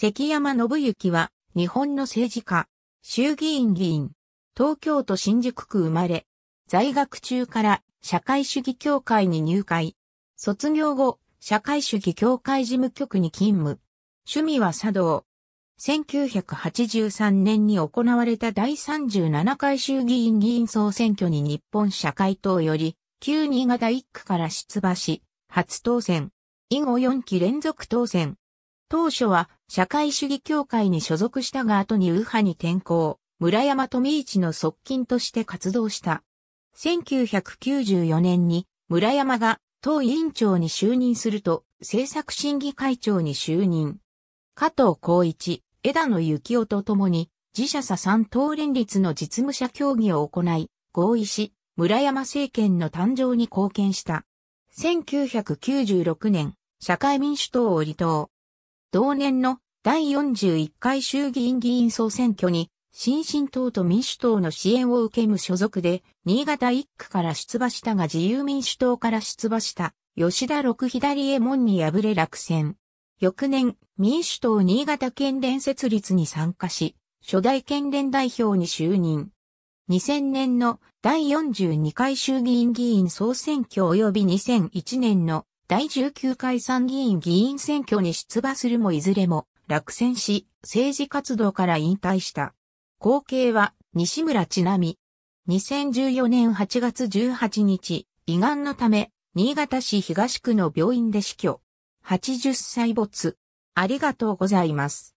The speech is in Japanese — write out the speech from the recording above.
関山信之は、日本の政治家、衆議院議員、東京都新宿区生まれ、在学中から社会主義協会に入会、卒業後、社会主義協会事務局に勤務、趣味は茶道。1983年に行われた第37回衆議院議員総選挙に日本社会党より、旧新潟1区から出馬し、初当選。以後4期連続当選。当初は社会主義協会に所属したが後に右派に転向、村山富一の側近として活動した。1994年に村山が党委員長に就任すると政策審議会長に就任。加藤光一、枝野幸男と共に自社佐三党連立の実務者協議を行い、合意し、村山政権の誕生に貢献した。1996年、社会民主党を離党。同年の第41回衆議院議員総選挙に、新進党と民主党の支援を受け無所属で、新潟1区から出馬したが自由民主党から出馬した、吉田六左衛門に敗れ落選。翌年、民主党新潟県連設立に参加し、初代県連代表に就任。2000年の第42回衆議院議員総選挙及び2001年の第19回参議院議員選挙に出馬するもいずれも落選し、政治活動から引退した。後継は西村ちなみ。2014年8月18日、胃がんのため、新潟市東区の病院で死去。80歳没。ありがとうございます。